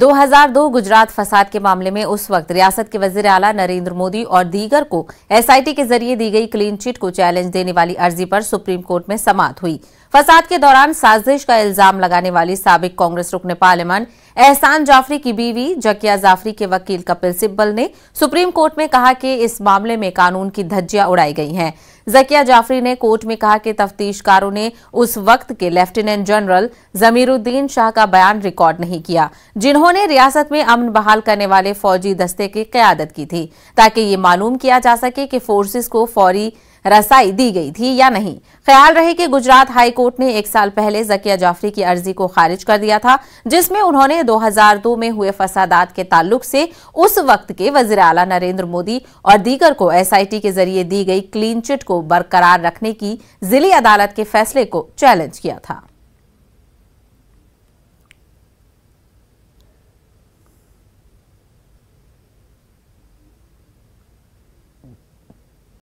2002 गुजरात फसाद के मामले में उस वक्त रियासत के वजीर आला नरेंद्र मोदी और दीगर को एसआईटी के जरिए दी गई क्लीन चिट को चैलेंज देने वाली अर्जी पर सुप्रीम कोर्ट में समाप्त हुई फसाद के दौरान साजिश का इल्जाम लगाने वाली सबक कांग्रेस रुकन पार्लियामान एहसान जाफरी की बीवी जकिया जाफरी के वकील कपिल सिब्बल ने सुप्रीम कोर्ट में कहा कि इस मामले में कानून की धज्जियां उड़ाई गई हैं जकिया जाफरी ने कोर्ट में कहा कि तफ्तीशकारों ने उस वक्त के लेफ्टिनेंट जनरल जमीरुद्दीन शाह का बयान रिकॉर्ड नहीं किया जिन्होंने रियासत में अमन बहाल करने वाले फौजी दस्ते की क्यादत की थी ताकि ये मालूम किया जा सके कि फोर्सेस को फौरी रसाई दी गई थी या नहीं ख्याल रहे कि गुजरात हाई कोर्ट ने एक साल पहले जकिया जाफरी की अर्जी को खारिज कर दिया था जिसमें उन्होंने 2002 में हुए फसादात के ताल्लुक से उस वक्त के वजीर अला नरेंद्र मोदी और दीगर को एसआईटी के जरिए दी गई क्लीन चिट को बरकरार रखने की जिली अदालत के फैसले को चैलेंज किया था